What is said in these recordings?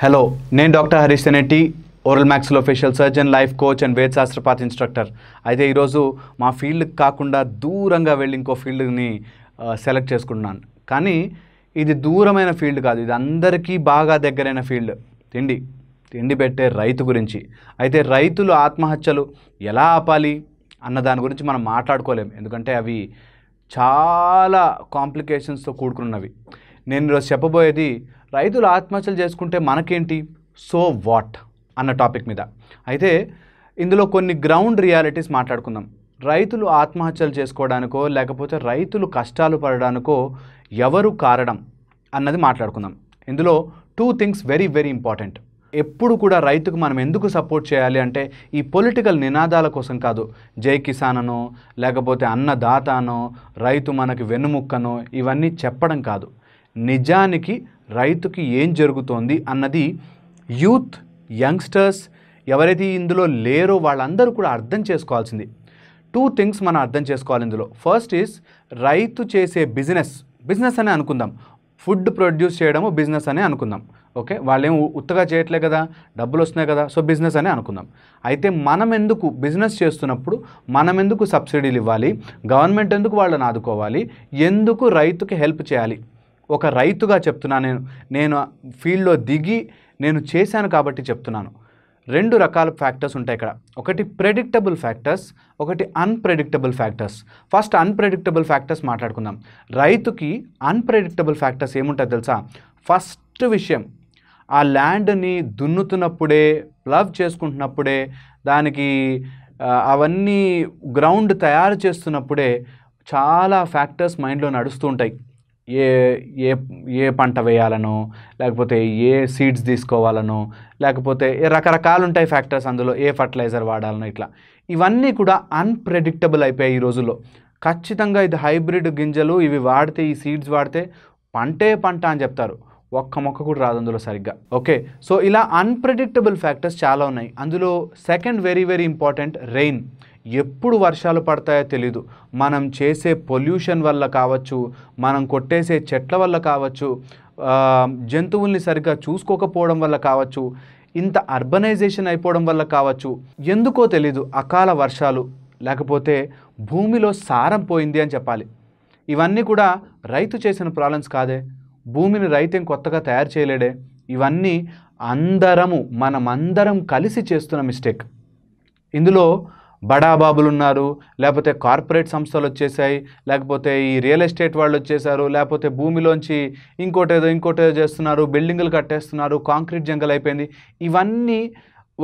hello నేను doctor Harish Senetti oral maxillofacial surgeon life coach and వేద్ శాస్త్రపాత్ ఇన్స్ట్రక్టర్ అయితే ఈరోజు మా ఫీల్డ్కి కాకుండా దూరంగా వెళ్ళి ఇంకో ఫీల్డ్ని సెలెక్ట్ చేసుకున్నాను కానీ ఇది దూరమైన ఫీల్డ్ కాదు ఇది అందరికీ బాగా దగ్గరైన ఫీల్డ్ తిండి తిండి పెట్టే రైతు గురించి అయితే రైతులు ఆత్మహత్యలు ఎలా ఆపాలి అన్న దాని గురించి మనం మాట్లాడుకోలేం ఎందుకంటే అవి చాలా కాంప్లికేషన్స్తో కూడుకున్నవి నేను ఈరోజు చెప్పబోయేది రైతులు ఆత్మహత్యలు చేసుకుంటే మనకేంటి సో వాట్ అన్న టాపిక్ మీద అయితే ఇందులో కొన్ని గ్రౌండ్ రియాలిటీస్ మాట్లాడుకుందాం రైతులు ఆత్మహత్యలు చేసుకోవడానికో లేకపోతే రైతులు కష్టాలు పడడానికో ఎవరు కారణం అన్నది మాట్లాడుకుందాం ఇందులో two things very very important ఎప్పుడు కూడా రైతుకు మనం ఎందుకు సపోర్ట్ చేయాలి అంటే ఈ పొలిటికల్ నినాదాల కోసం కాదు జై కిసాన్ అనో లేకపోతే అన్నదాత అనో రైతు మనకి వెన్నుముక్కనో ఇవన్నీ చెప్పడం కాదు నిజానికి రైతుకి ఏం జరుగుతోంది అన్నది యూత్ యంగ్స్టర్స్ ఎవరైతే ఇందులో లేరో వాళ్ళందరూ కూడా అర్థం చేసుకోవాల్సింది టూ థింగ్స్ మనం అర్థం చేసుకోవాలి ఇందులో ఫస్ట్ ఈజ్ రైతు చేసే బిజినెస్ బిజినెస్ అనే అనుకుందాం ఫుడ్ ప్రొడ్యూస్ చేయడము బిజినెస్ అనే అనుకుందాం ఓకే వాళ్ళేం ఉత్తగా చేయట్లే కదా డబ్బులు వస్తున్నాయి కదా సో బిజినెస్ అనే అనుకుందాం అయితే మనం ఎందుకు బిజినెస్ చేస్తున్నప్పుడు మనం ఎందుకు సబ్సిడీలు ఇవ్వాలి గవర్నమెంట్ ఎందుకు వాళ్ళని ఆదుకోవాలి ఎందుకు రైతుకి హెల్ప్ చేయాలి ఒక రైతుగా చెప్తున్నాను నేను నేను ఫీల్డ్లో దిగి నేను చేశాను కాబట్టి చెప్తున్నాను రెండు రకాల ఫ్యాక్టర్స్ ఉంటాయి ఇక్కడ ఒకటి ప్రెడిక్టబుల్ ఫ్యాక్టర్స్ ఒకటి unpredictable factors first unpredictable factors మాట్లాడుకుందాం రైతుకి అన్ప్రెడిక్టబుల్ ఫ్యాక్టర్స్ ఏముంటుంది తెలుసా ఫస్ట్ విషయం ఆ ల్యాండ్ని దున్నుతున్నప్పుడే ప్లవ్ చేసుకుంటున్నప్పుడే దానికి అవన్నీ గ్రౌండ్ తయారు చేస్తున్నప్పుడే చాలా ఫ్యాక్టర్స్ మైండ్లో నడుస్తూ ఉంటాయి ఏ ఏ ఏ పంట వేయాలనో లేకపోతే ఏ సీడ్స్ తీసుకోవాలనో లేకపోతే రకరకాలు ఉంటాయి ఫ్యాక్టర్స్ అందులో ఏ ఫర్టిలైజర్ వాడాలనో ఇట్లా ఇవన్నీ కూడా అన్ప్రెడిక్టబుల్ అయిపోయాయి ఈ రోజుల్లో ఖచ్చితంగా ఇది హైబ్రిడ్ గింజలు ఇవి వాడితే ఈ సీడ్స్ వాడితే పంటే పంట అని చెప్తారు ఒక్క మొక్క కూడా రాదు అందులో సరిగ్గా ఓకే సో ఇలా అన్ప్రెడిక్టబుల్ ఫ్యాక్టర్స్ చాలా ఉన్నాయి అందులో second very very important rain ఎప్పుడు వర్షాలు పడతాయో తెలీదు మనం చేసే పొల్యూషన్ వల్ల కావచ్చు మనం కొట్టేసే చెట్ల వల్ల కావచ్చు జంతువుల్ని సరిగ్గా చూసుకోకపోవడం వల్ల కావచ్చు ఇంత అర్బనైజేషన్ అయిపోవడం వల్ల కావచ్చు ఎందుకో తెలీదు అకాల వర్షాలు లేకపోతే భూమిలో సారం పోయింది అని చెప్పాలి ఇవన్నీ కూడా రైతు చేసిన ప్రాబ్లమ్స్ కాదే భూమిని రైతేం కొత్తగా తయారు చేయలేడే ఇవన్నీ అందరము మనమందరం కలిసి చేస్తున్న మిస్టేక్ ఇందులో బడాబాబులు ఉన్నారు లేకపోతే కార్పొరేట్ సంస్థలు వచ్చేసాయి లేకపోతే ఈ రియల్ ఎస్టేట్ వాళ్ళు వచ్చేసారు లేకపోతే భూమిలోంచి ఇంకోటేదో ఇంకోటేదో చేస్తున్నారు బిల్డింగులు కట్టేస్తున్నారు కాంక్రీట్ జంగల్ అయిపోయింది ఇవన్నీ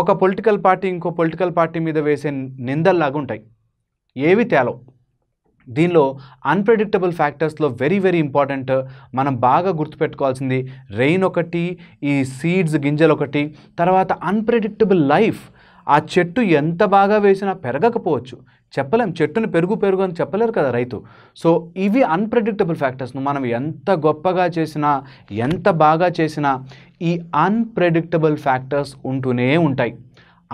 ఒక పొలిటికల్ పార్టీ ఇంకో పొలిటికల్ పార్టీ మీద వేసే నిందల్లాగా ఉంటాయి ఏవి తేలవు దీనిలో అన్ప్రెడిక్టబుల్ ఫ్యాక్టర్స్లో వెరీ వెరీ ఇంపార్టెంట్ మనం బాగా గుర్తుపెట్టుకోవాల్సింది రెయిన్ ఒకటి ఈ సీడ్స్ గింజలు ఒకటి తర్వాత అన్ప్రెడిక్టబుల్ లైఫ్ ఆ చెట్టు ఎంత బాగా వేసినా పెరగకపోవచ్చు చెప్పలేం చెట్టును పెరుగు పెరుగు అని చెప్పలేరు కదా రైతు సో ఇవి అన్ప్రెడిక్టబుల్ ఫ్యాక్టర్స్ మనం ఎంత గొప్పగా చేసినా ఎంత బాగా చేసినా ఈ అన్ప్రెడిక్టబుల్ ఫ్యాక్టర్స్ ఉంటూనే ఉంటాయి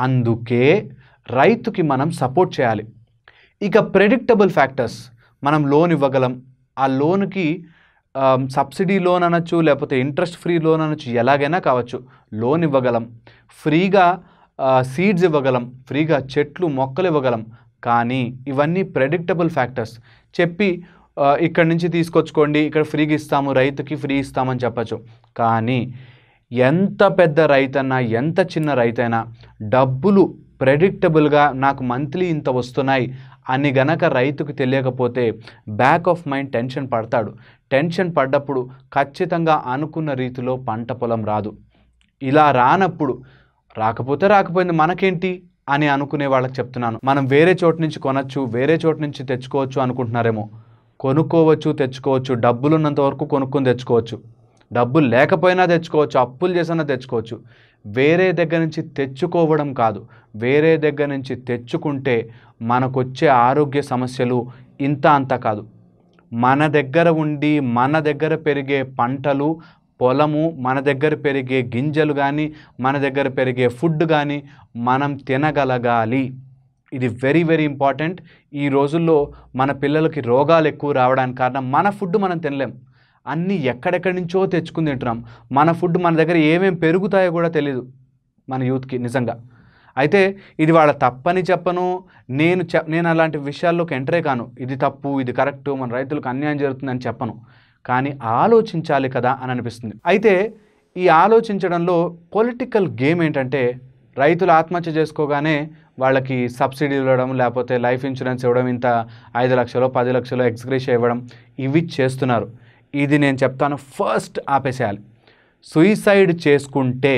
అందుకే రైతుకి మనం సపోర్ట్ చేయాలి ఇక ప్రెడిక్టబుల్ ఫ్యాక్టర్స్ మనం లోన్ ఇవ్వగలం ఆ లోన్కి సబ్సిడీ లోన్ అనొచ్చు లేకపోతే ఇంట్రెస్ట్ ఫ్రీ లోన్ అనొచ్చు ఎలాగైనా కావచ్చు లోన్ ఇవ్వగలం ఫ్రీగా సీడ్స్ ఇవ్వగలం ఫ్రీగా చెట్లు మొక్కలు ఇవ్వగలం కానీ ఇవన్నీ ప్రెడిక్టబుల్ ఫ్యాక్టర్స్ చెప్పి ఇక్కడ నుంచి తీసుకొచ్చుకోండి ఇక్కడ ఫ్రీగా ఇస్తాము రైతుకి ఫ్రీ ఇస్తామని చెప్పచ్చు కానీ ఎంత పెద్ద రైతన్నా ఎంత చిన్న రైతైనా డబ్బులు ప్రెడిక్టబుల్గా నాకు మంత్లీ ఇంత వస్తున్నాయి అని గనక రైతుకు తెలియకపోతే బ్యాక్ ఆఫ్ మైండ్ టెన్షన్ పడతాడు టెన్షన్ పడ్డప్పుడు ఖచ్చితంగా అనుకున్న రీతిలో పంట పొలం రాదు ఇలా రానప్పుడు రాకపోతే రాకపోయింది మనకేంటి అని అనుకునే వాళ్ళకి చెప్తున్నాను మనం వేరే చోటు నుంచి కొనచ్చు వేరే చోటు నుంచి తెచ్చుకోవచ్చు అనుకుంటున్నారేమో కొనుక్కోవచ్చు తెచ్చుకోవచ్చు డబ్బులు ఉన్నంత వరకు కొనుక్కొని తెచ్చుకోవచ్చు డబ్బులు లేకపోయినా తెచ్చుకోవచ్చు అప్పులు చేసినా తెచ్చుకోవచ్చు వేరే దగ్గర నుంచి తెచ్చుకోవడం కాదు వేరే దగ్గర నుంచి తెచ్చుకుంటే మనకొచ్చే ఆరోగ్య సమస్యలు ఇంత అంత కాదు మన దగ్గర ఉండి మన దగ్గర పెరిగే పంటలు పొలము మన దగ్గర పెరిగే గింజలు కానీ మన దగ్గర పెరిగే ఫుడ్ కానీ మనం తినగలగాలి ఇది వెరీ వెరీ ఇంపార్టెంట్ ఈ రోజుల్లో మన పిల్లలకి రోగాలు ఎక్కువ రావడానికి కారణం మన ఫుడ్ మనం తినలేం అన్నీ ఎక్కడెక్కడి నుంచో తెచ్చుకుని తింటున్నాం మన ఫుడ్ మన దగ్గర ఏమేమి పెరుగుతాయో కూడా తెలియదు మన యూత్కి నిజంగా అయితే ఇది వాళ్ళ తప్పని చెప్పను నేను చె నేను అలాంటి విషయాల్లోకి ఎంటరే కాను ఇది తప్పు ఇది కరెక్టు మన రైతులకు అన్యాయం జరుగుతుందని చెప్పను కానీ ఆలోచించాలి కదా అని అనిపిస్తుంది అయితే ఈ ఆలోచించడంలో పొలిటికల్ గేమ్ ఏంటంటే రైతులు ఆత్మహత్య చేసుకోగానే వాళ్ళకి సబ్సిడీ ఇవ్వడం లేకపోతే లైఫ్ ఇన్సూరెన్స్ ఇవ్వడం ఇంత ఐదు లక్షలు పది లక్షలు ఎక్స్గ్రేషియా ఇవ్వడం ఇవి చేస్తున్నారు ఇది నేను చెప్తాను ఫస్ట్ ఆపేసేయాలి సూయిసైడ్ చేసుకుంటే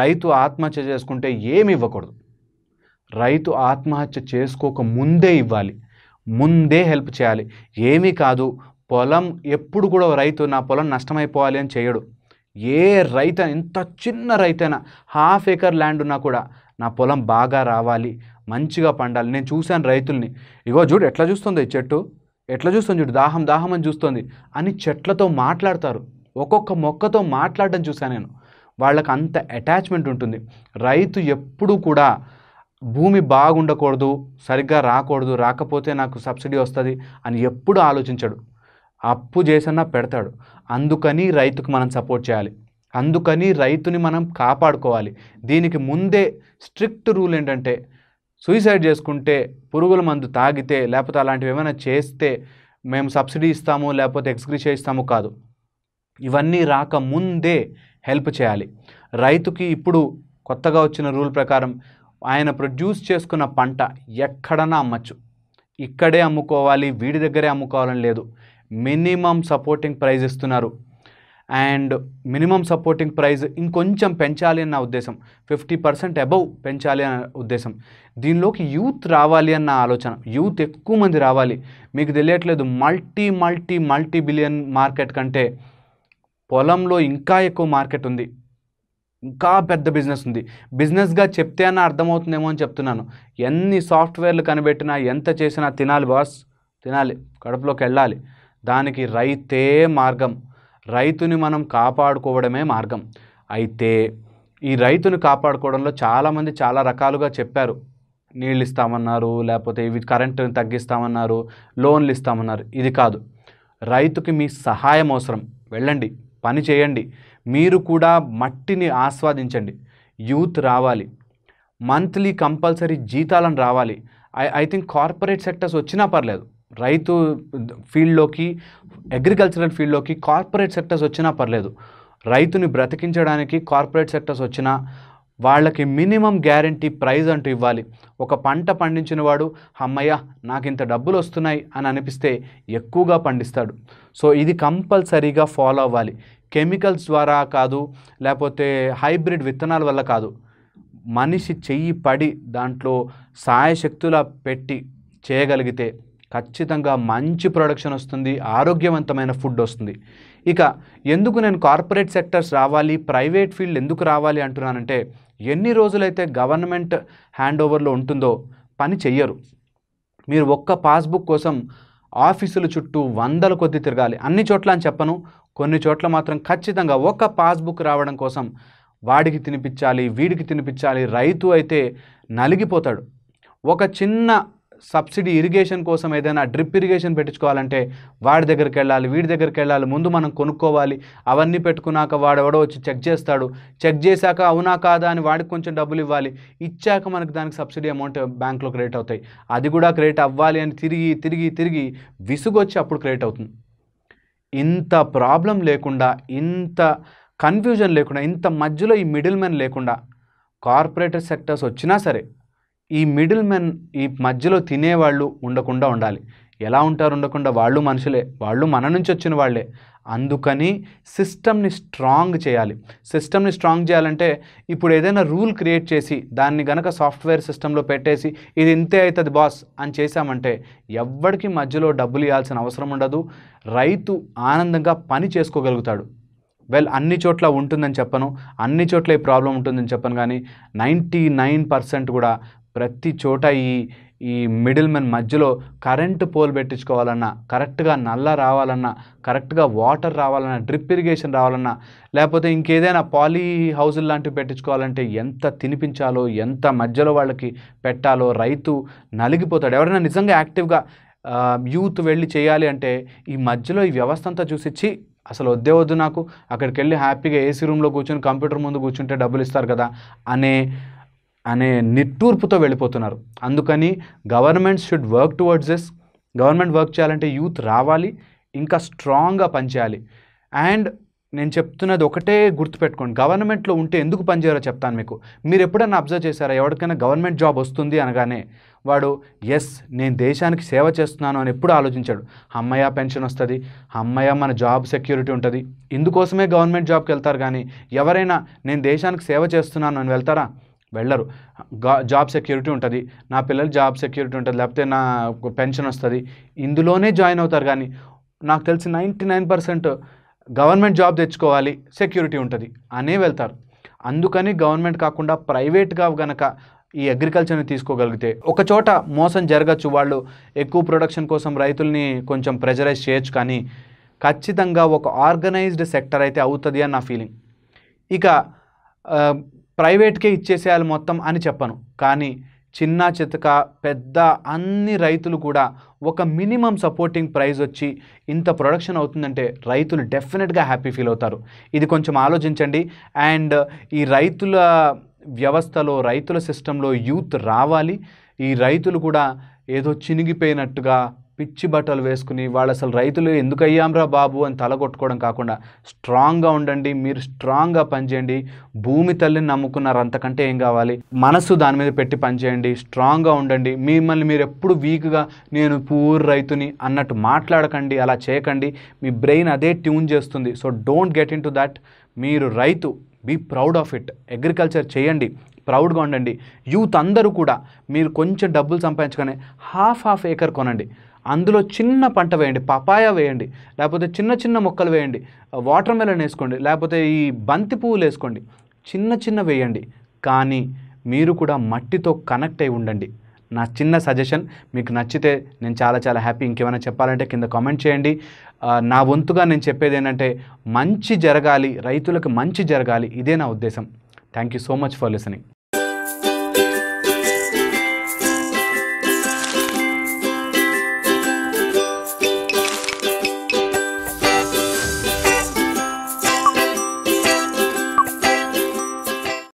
రైతు ఆత్మహత్య చేసుకుంటే ఏమి ఇవ్వకూడదు రైతు ఆత్మహత్య చేసుకోక ముందే ఇవ్వాలి ముందే హెల్ప్ చేయాలి ఏమీ కాదు పొలం ఎప్పుడు కూడా రైతు నా పొలం నష్టమైపోవాలి అని చేయడు ఏ రైతు ఎంత చిన్న రైతైనా హాఫ్ ఏకర్ ల్యాండ్ ఉన్నా కూడా నా పొలం బాగా రావాలి మంచిగా పండాలి నేను చూశాను రైతుల్ని ఇగో చూడు ఎట్లా చూస్తుంది చెట్టు ఎట్లా చూస్తుంది చూడు దాహం దాహం అని చూస్తుంది అని చెట్లతో మాట్లాడతారు ఒక్కొక్క మొక్కతో మాట్లాడడం చూశాను నేను వాళ్ళకి అంత అటాచ్మెంట్ ఉంటుంది రైతు ఎప్పుడూ కూడా భూమి బాగుండకూడదు సరిగ్గా రాకూడదు రాకపోతే నాకు సబ్సిడీ వస్తుంది అని ఎప్పుడు ఆలోచించడు అప్పు చేసన్నా పెడతాడు అందుకని రైతుకు మనం సపోర్ట్ చేయాలి అందుకని రైతుని మనం కాపాడుకోవాలి దీనికి ముందే స్ట్రిక్ట్ రూల్ ఏంటంటే సూసైడ్ చేసుకుంటే పురుగుల మందు తాగితే లేకపోతే అలాంటివి ఏమైనా చేస్తే మేము సబ్సిడీ ఇస్తాము లేకపోతే ఎక్స్గ్రీషియా ఇస్తాము కాదు ఇవన్నీ రాక ముందే హెల్ప్ చేయాలి రైతుకి ఇప్పుడు కొత్తగా వచ్చిన రూల్ ప్రకారం ఆయన ప్రొడ్యూస్ చేసుకున్న పంట ఎక్కడన్నా అమ్మచ్చు ఇక్కడే అమ్ముకోవాలి వీడి దగ్గరే అమ్ముకోవాలని లేదు మినిమం సపోర్టింగ్ ప్రైజ్ ఇస్తున్నారు అండ్ మినిమం సపోర్టింగ్ ప్రైజ్ ఇంకొంచెం పెంచాలి అన్న ఉద్దేశం ఫిఫ్టీ పర్సెంట్ అబవ్ పెంచాలి అన్న ఉద్దేశం దీనిలోకి యూత్ రావాలి అన్న ఆలోచన యూత్ ఎక్కువ మంది రావాలి మీకు తెలియట్లేదు multi multi multi billion market కంటే పొలంలో ఇంకా ఎక్కువ మార్కెట్ ఉంది ఇంకా పెద్ద బిజినెస్ ఉంది బిజినెస్గా చెప్తే అన్న అర్థమవుతుందేమో అని చెప్తున్నాను ఎన్ని సాఫ్ట్వేర్లు కనిపెట్టినా ఎంత చేసినా తినాలి బాస్ తినాలి కడుపులోకి వెళ్ళాలి దానికి రైతే మార్గం రైతుని మనం కాపాడుకోవడమే మార్గం అయితే ఈ రైతుని కాపాడుకోవడంలో చాలామంది చాలా రకాలుగా చెప్పారు నీళ్ళు ఇస్తామన్నారు లేకపోతే ఇవి కరెంటుని తగ్గిస్తామన్నారు లోన్లు ఇస్తామన్నారు ఇది కాదు రైతుకి మీ సహాయం అవసరం వెళ్ళండి పని చేయండి మీరు కూడా మట్టిని ఆస్వాదించండి యూత్ రావాలి మంత్లీ కంపల్సరీ జీతాలను రావాలి I I think corporate sectors వచ్చినా పర్లేదు రైతు ఫీల్డ్లోకి అగ్రికల్చరల్ ఫీల్డ్లోకి కార్పొరేట్ సెక్టర్స్ వచ్చినా పర్లేదు రైతుని బ్రతికించడానికి కార్పొరేట్ సెక్టర్స్ వచ్చినా వాళ్ళకి మినిమం గ్యారంటీ ప్రైజ్ అంటూ ఇవ్వాలి ఒక పంట పండించిన వాడు అమ్మయ్య నాకు ఇంత డబ్బులు వస్తున్నాయి అని అనిపిస్తే ఎక్కువగా పండిస్తాడు సో ఇది కంపల్సరీగా ఫాలో అవ్వాలి కెమికల్స్ ద్వారా కాదు లేకపోతే హైబ్రిడ్ విత్తనాల వల్ల కాదు మనిషి చెయ్యి పడి దాంట్లో సాయశక్తులా పెట్టి చేయగలిగితే ఖచ్చితంగా మంచి ప్రొడక్షన్ వస్తుంది ఆరోగ్యవంతమైన ఫుడ్ వస్తుంది ఇక ఎందుకు నేను కార్పొరేట్ సెక్టర్స్ రావాలి ప్రైవేట్ ఫీల్డ్ ఎందుకు రావాలి అంటున్నానంటే ఎన్ని రోజులైతే గవర్నమెంట్ హ్యాండ్ ఓవర్లో ఉంటుందో పని చెయ్యరు మీరు ఒక్క పాస్బుక్ కోసం ఆఫీసుల చుట్టూ వందల కొద్ది తిరగాలి అన్ని చోట్ల అని చెప్పను కొన్ని చోట్ల మాత్రం ఖచ్చితంగా ఒక పాస్బుక్ రావడం కోసం వాడికి తినిపించాలి వీడికి తినిపించాలి రైతు అయితే నలిగిపోతాడు ఒక చిన్న సబ్సిడీ ఇరిగేషన్ కోసం ఏదైనా డ్రిప్ ఇరిగేషన్ పెట్టించుకోవాలంటే వాడి దగ్గరికి వెళ్ళాలి వీడి దగ్గరికి వెళ్ళాలి ముందు మనం కొనుక్కోవాలి అవన్నీ పెట్టుకున్నాక వాడు ఎవడో వచ్చి చెక్ చేస్తాడు చెక్ చేశాక అవునా కాదా అని వాడికి కొంచెం డబ్బులు ఇవ్వాలి ఇచ్చాక మనకు దానికి సబ్సిడీ అమౌంట్ బ్యాంక్లో క్రియేట్ అవుతాయి అది కూడా క్రియేట్ అవ్వాలి అని తిరిగి తిరిగి తిరిగి విసుగొచ్చి అప్పుడు క్రియేట్ అవుతుంది ఇంత ప్రాబ్లం లేకుండా ఇంత కన్ఫ్యూజన్ లేకుండా ఇంత మధ్యలో ఈ మిడిల్ మ్యాన్ లేకుండా కార్పొరేటర్ సెక్టర్స్ వచ్చినా సరే ఈ మిడిల్ మెన్ ఈ మధ్యలో తినేవాళ్ళు ఉండకుండా ఉండాలి ఎలా ఉంటారు ఉండకుండా వాళ్ళు మనుషులే వాళ్ళు మన నుంచి వచ్చిన వాళ్ళే అందుకని సిస్టమ్ని స్ట్రాంగ్ చేయాలి సిస్టమ్ని స్ట్రాంగ్ చేయాలంటే ఇప్పుడు ఏదైనా రూల్ క్రియేట్ చేసి దాన్ని గనక సాఫ్ట్వేర్ సిస్టంలో పెట్టేసి ఇది ఇంతే అవుతుంది బాస్ అని చేశామంటే ఎవ్వడికి మధ్యలో డబ్బులు ఇవ్వాల్సిన అవసరం ఉండదు రైతు ఆనందంగా పని చేసుకోగలుగుతాడు వెల్ అన్ని చోట్ల ఉంటుందని చెప్పను అన్ని చోట్ల ఈ ప్రాబ్లం ఉంటుందని చెప్పను కానీ నైంటీ నైన్ పర్సెంట్ కూడా ప్రతి చోట ఈ ఈ మిడిల్ మెన్ మధ్యలో కరెంటు పోల్ పెట్టించుకోవాలన్నా కరెక్ట్గా నల్ల రావాలన్నా కరెక్ట్గా వాటర్ రావాలన్నా డ్రిప్ ఇరిగేషన్ రావాలన్నా లేకపోతే ఇంకేదైనా పాలీ హౌజ్ లాంటివి పెట్టించుకోవాలంటే ఎంత తినిపించాలో ఎంత మధ్యలో వాళ్ళకి పెట్టాలో రైతు నలిగిపోతాడు ఎవరైనా నిజంగా యాక్టివ్గా యూత్ వెళ్ళి చేయాలి అంటే ఈ మధ్యలో ఈ వ్యవస్థ అంతా చూసిచ్చి అసలు వద్దే వద్దు నాకు అక్కడికి వెళ్ళి హ్యాపీగా ఏసీ రూమ్లో కూర్చొని కంప్యూటర్ ముందు కూర్చుంటే డబ్బులు ఇస్తారు కదా అనే అనే నిట్టూర్పుతో వెళ్ళిపోతున్నారు అందుకని government should work towards this government work చేయాలంటే యూత్ రావాలి ఇంకా స్ట్రాంగ్గా పనిచేయాలి అండ్ నేను చెప్తున్నది ఒకటే గుర్తుపెట్టుకోండి గవర్నమెంట్లో ఉంటే ఎందుకు పనిచేయాలో చెప్తాను మీకు మీరు ఎప్పుడైనా అబ్జర్వ్ చేశారా ఎవరికైనా గవర్నమెంట్ జాబ్ వస్తుంది అనగానే వాడు ఎస్ నేను దేశానికి సేవ చేస్తున్నాను అని ఎప్పుడు ఆలోచించాడు అమ్మయ్య పెన్షన్ వస్తుంది అమ్మయ్య మన జాబ్ సెక్యూరిటీ ఉంటుంది ఇందుకోసమే గవర్నమెంట్ జాబ్కి వెళ్తారు కానీ ఎవరైనా నేను దేశానికి సేవ చేస్తున్నాను అని వెళ్తారా వెళ్ళరు జాబ్ సెక్యూరిటీ ఉంటుంది నా పిల్లలు జాబ్ సెక్యూరిటీ ఉంటుంది లేకపోతే నా పెన్షన్ వస్తుంది ఇందులోనే జాయిన్ అవుతారు కానీ నాకు తెలిసి ninety nine percent government job తెచ్చుకోవాలి సెక్యూరిటీ ఉంటుంది అనే వెళ్తారు అందుకని గవర్నమెంట్ కాకుండా ప్రైవేట్గా గనక ఈ అగ్రికల్చర్ని తీసుకోగలిగితే ఒక చోట మోసం జరగచ్చు వాళ్ళు ఎక్కువ ప్రొడక్షన్ కోసం రైతుల్ని కొంచెం ప్రెజరైజ్ చేయొచ్చు కానీ ఖచ్చితంగా ఒక ఆర్గనైజ్డ్ సెక్టర్ అయితే అవుతుంది అని నా ఫీలింగ్ ఇక ప్రైవేట్కే ఇచ్చేసేయాలి మొత్తం అని చెప్పను కానీ చిన్న చితక పెద్ద అన్ని రైతులు కూడా ఒక మినిమం సపోర్టింగ్ ప్రైజ్ వచ్చి ఇంత ప్రొడక్షన్ అవుతుందంటే రైతులు డెఫినెట్గా హ్యాపీ ఫీల్ అవుతారు ఇది కొంచెం ఆలోచించండి అండ్ ఈ రైతుల వ్యవస్థలో రైతుల సిస్టంలో యూత్ రావాలి ఈ రైతులు కూడా ఏదో చినిగిపోయినట్టుగా పిచ్చి బట్టలు వేసుకుని వాళ్ళు అసలు రైతులు ఎందుకు అయ్యాంరా బాబు అని తలగొట్టుకోవడం కాకుండా స్ట్రాంగ్గా ఉండండి మీరు స్ట్రాంగ్గా పనిచేయండి భూమి తల్లిని నమ్ముకున్నారు అంతకంటే ఏం కావాలి మనసు దాని మీద పెట్టి పనిచేయండి స్ట్రాంగ్గా ఉండండి మిమ్మల్ని మీరు ఎప్పుడు వీక్గా నేను పూర్ రైతుని అన్నట్టు మాట్లాడకండి అలా చేయకండి మీ బ్రెయిన్ అదే ట్యూన్ చేస్తుంది so don't get into that మీరు రైతు be proud of it agriculture చేయండి ప్రౌడ్గా ఉండండి యూత్ అందరూ కూడా మీరు కొంచెం డబ్బులు సంపాదించుకొని హాఫ్ హాఫ్ ఏకర్ కొనండి అందులో చిన్న పంట వేయండి పపాయ వేయండి లేకపోతే చిన్న చిన్న మొక్కలు వేయండి వాటర్ మెలన్ వేసుకోండి లేకపోతే ఈ బంతి పువ్వులు వేసుకోండి చిన్న చిన్న వేయండి కానీ మీరు కూడా మట్టితో కనెక్ట్ అయి ఉండండి నా చిన్న సజెషన్ మీకు నచ్చితే నేను చాలా చాలా హ్యాపీ ఇంకేమైనా చెప్పాలంటే కింద కామెంట్ చేయండి నా వంతుగా నేను చెప్పేది ఏంటంటే మంచి జరగాలి రైతులకు మంచి జరగాలి ఇదే నా ఉద్దేశం thank you so much for listening